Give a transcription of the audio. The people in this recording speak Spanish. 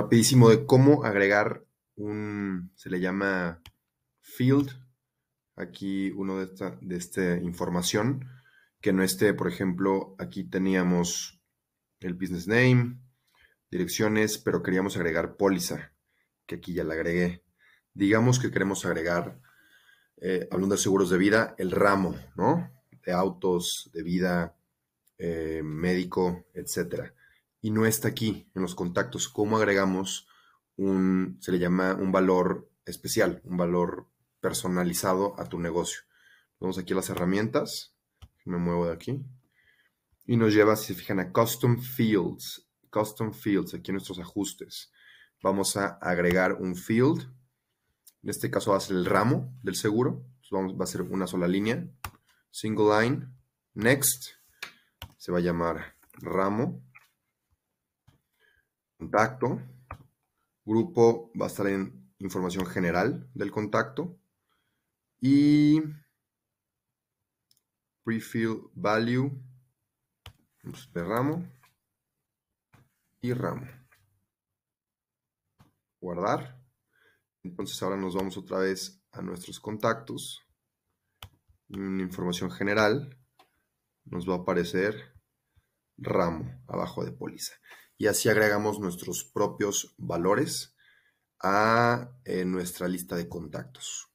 rapidísimo de cómo agregar un, se le llama field, aquí uno de esta, de esta información, que no esté, por ejemplo, aquí teníamos el business name, direcciones, pero queríamos agregar póliza, que aquí ya la agregué. Digamos que queremos agregar, eh, hablando de seguros de vida, el ramo, ¿no? De autos, de vida, eh, médico, etcétera y no está aquí en los contactos. ¿Cómo agregamos un, se le llama un valor especial, un valor personalizado a tu negocio? Vamos aquí a las herramientas, me muevo de aquí, y nos lleva, si se fijan, a Custom Fields, Custom Fields, aquí nuestros ajustes. Vamos a agregar un field, en este caso va a ser el ramo del seguro, vamos, va a ser una sola línea, single line, next, se va a llamar ramo, contacto. Grupo va a estar en información general del contacto. Y prefill value pues, de ramo y ramo. Guardar. Entonces ahora nos vamos otra vez a nuestros contactos. información general nos va a aparecer ramo abajo de póliza. Y así agregamos nuestros propios valores a eh, nuestra lista de contactos.